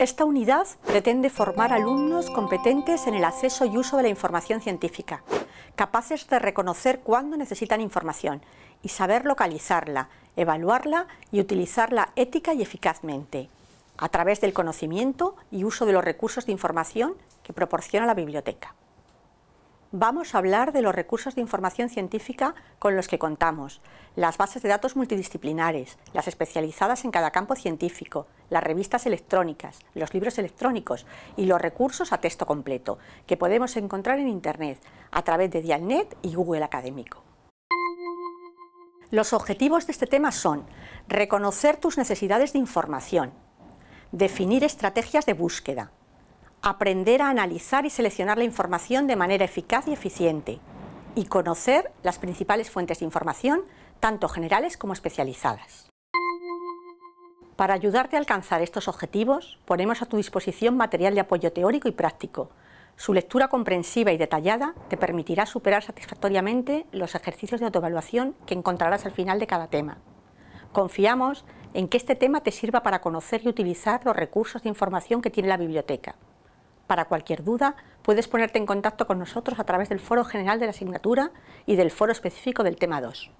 Esta unidad pretende formar alumnos competentes en el acceso y uso de la información científica, capaces de reconocer cuándo necesitan información y saber localizarla, evaluarla y utilizarla ética y eficazmente, a través del conocimiento y uso de los recursos de información que proporciona la biblioteca vamos a hablar de los recursos de información científica con los que contamos, las bases de datos multidisciplinares, las especializadas en cada campo científico, las revistas electrónicas, los libros electrónicos y los recursos a texto completo que podemos encontrar en Internet a través de Dialnet y Google Académico. Los objetivos de este tema son reconocer tus necesidades de información, definir estrategias de búsqueda, aprender a analizar y seleccionar la información de manera eficaz y eficiente y conocer las principales fuentes de información, tanto generales como especializadas. Para ayudarte a alcanzar estos objetivos, ponemos a tu disposición material de apoyo teórico y práctico. Su lectura comprensiva y detallada te permitirá superar satisfactoriamente los ejercicios de autoevaluación que encontrarás al final de cada tema. Confiamos en que este tema te sirva para conocer y utilizar los recursos de información que tiene la biblioteca. Para cualquier duda, puedes ponerte en contacto con nosotros a través del foro general de la asignatura y del foro específico del tema 2.